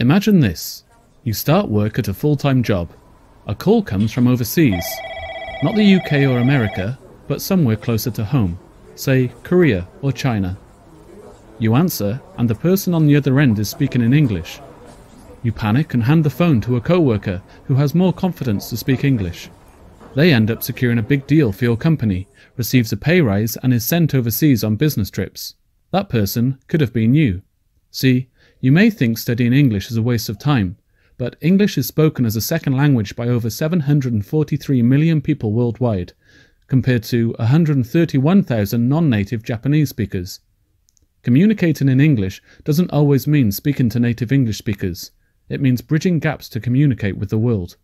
Imagine this. You start work at a full-time job. A call comes from overseas. Not the UK or America, but somewhere closer to home. Say, Korea or China. You answer, and the person on the other end is speaking in English. You panic and hand the phone to a coworker who has more confidence to speak English. They end up securing a big deal for your company, receives a pay rise, and is sent overseas on business trips. That person could have been you. See, you may think studying English is a waste of time, but English is spoken as a second language by over 743 million people worldwide, compared to 131,000 non native Japanese speakers. Communicating in English doesn't always mean speaking to native English speakers, it means bridging gaps to communicate with the world.